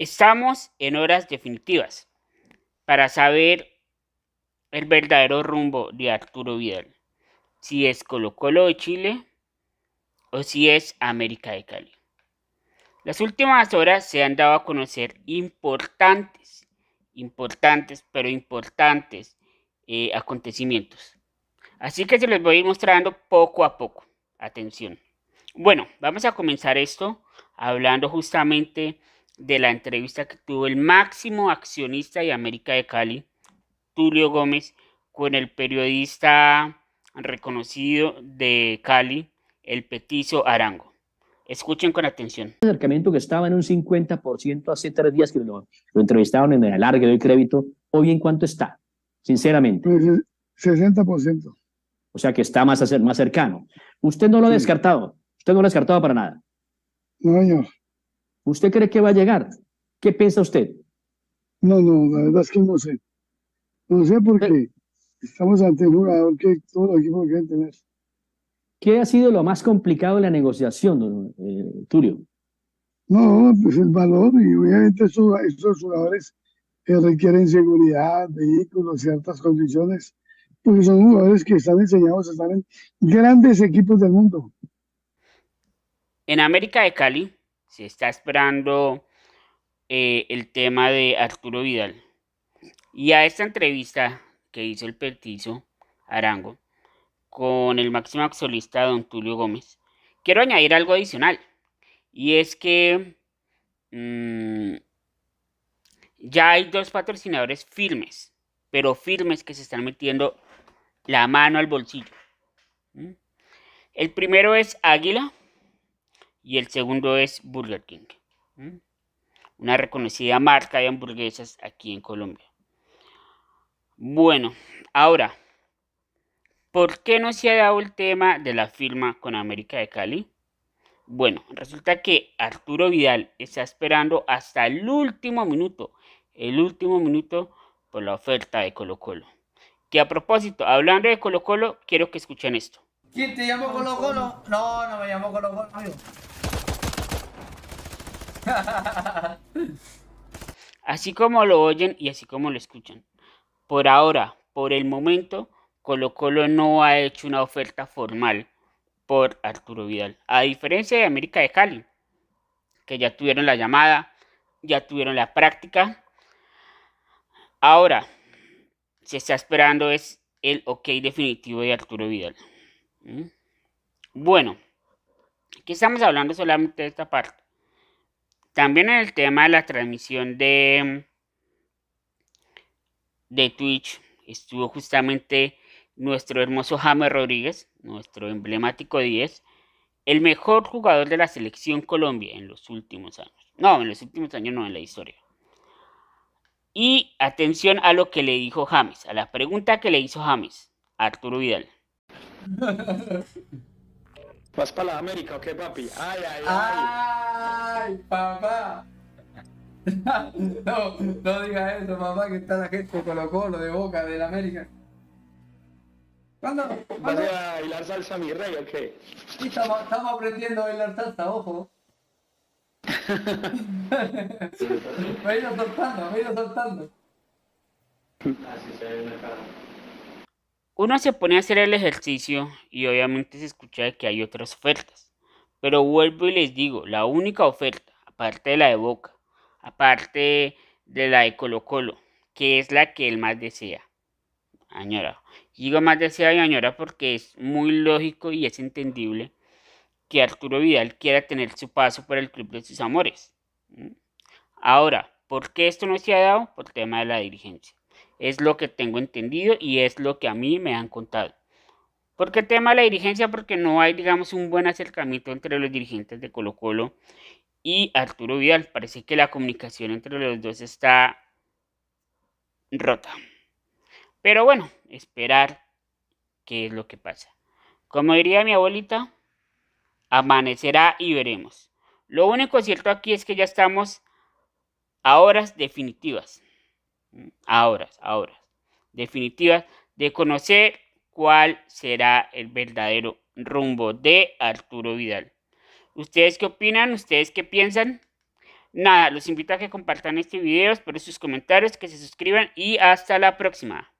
Estamos en horas definitivas para saber el verdadero rumbo de Arturo Vidal. Si es Colo Colo de Chile o si es América de Cali. Las últimas horas se han dado a conocer importantes, importantes, pero importantes eh, acontecimientos. Así que se los voy a ir mostrando poco a poco. Atención. Bueno, vamos a comenzar esto hablando justamente de la entrevista que tuvo el máximo accionista de América de Cali, Tulio Gómez, con el periodista reconocido de Cali, el petizo Arango. Escuchen con atención. Un acercamiento que estaba en un 50% hace tres días que lo, entrevistaron en el alargue, del crédito. Hoy en cuánto está, sinceramente. 60%. Pues, o sea que está más, más cercano. Usted no lo ha descartado. Usted no lo ha descartado para nada. No, señor. ¿Usted cree que va a llegar? ¿Qué piensa usted? No, no, la verdad es que no sé. No sé porque ¿Qué? estamos ante un jugador que todos los equipos quieren tener. ¿Qué ha sido lo más complicado de la negociación, eh, Turio? No, pues el valor y obviamente estos, jugadores eh, requieren seguridad, vehículos, ciertas condiciones, porque son jugadores que están enseñados a estar en grandes equipos del mundo. En América de Cali, se está esperando eh, el tema de Arturo Vidal. Y a esta entrevista que hizo el petizo Arango con el máximo axolista Don Tulio Gómez, quiero añadir algo adicional. Y es que mm, ya hay dos patrocinadores firmes, pero firmes que se están metiendo la mano al bolsillo. El primero es Águila, y el segundo es Burger King, una reconocida marca de hamburguesas aquí en Colombia. Bueno, ahora, ¿por qué no se ha dado el tema de la firma con América de Cali? Bueno, resulta que Arturo Vidal está esperando hasta el último minuto, el último minuto por la oferta de Colo Colo. Que a propósito, hablando de Colo Colo, quiero que escuchen esto. ¿Quién te llamó Colo-Colo? No, no me llamó Colo-Colo Así como lo oyen y así como lo escuchan. Por ahora, por el momento, Colo Colo no ha hecho una oferta formal por Arturo Vidal. A diferencia de América de Cali, que ya tuvieron la llamada, ya tuvieron la práctica. Ahora, se está esperando es el ok definitivo de Arturo Vidal. ¿Mm? Bueno, aquí estamos hablando solamente de esta parte. También en el tema de la transmisión de, de Twitch estuvo justamente nuestro hermoso James Rodríguez, nuestro emblemático 10, el mejor jugador de la selección Colombia en los últimos años. No, en los últimos años no, en la historia. Y atención a lo que le dijo James, a la pregunta que le hizo James, Arturo Vidal. ¿Vas para la América o qué, papi? ¡Ay, ay, ay! ¡Ay, papá! no, no digas eso, papá, que está la gente con los Colo, de Boca, de la América. ¿Cuándo? ¿Vas a bailar salsa, mi rey, o qué? Sí, estamos, aprendiendo a bailar salsa, ojo. me he ido soltando, me he ido soltando. Así ah, se ve en cara. Uno se pone a hacer el ejercicio y obviamente se escucha que hay otras ofertas. Pero vuelvo y les digo, la única oferta, aparte de la de Boca, aparte de la de Colo Colo, que es la que él más desea, añora. Digo más desea y añora porque es muy lógico y es entendible que Arturo Vidal quiera tener su paso por el club de sus amores. Ahora, ¿por qué esto no se ha dado? Por tema de la dirigencia. Es lo que tengo entendido y es lo que a mí me han contado. ¿Por qué tema la dirigencia? Porque no hay, digamos, un buen acercamiento entre los dirigentes de Colo Colo y Arturo Vidal. Parece que la comunicación entre los dos está rota. Pero bueno, esperar qué es lo que pasa. Como diría mi abuelita, amanecerá y veremos. Lo único cierto aquí es que ya estamos a horas definitivas ahora, ahora, definitivas, de conocer cuál será el verdadero rumbo de Arturo Vidal. ¿Ustedes qué opinan? ¿Ustedes qué piensan? Nada, los invito a que compartan este video, espero sus comentarios, que se suscriban y hasta la próxima.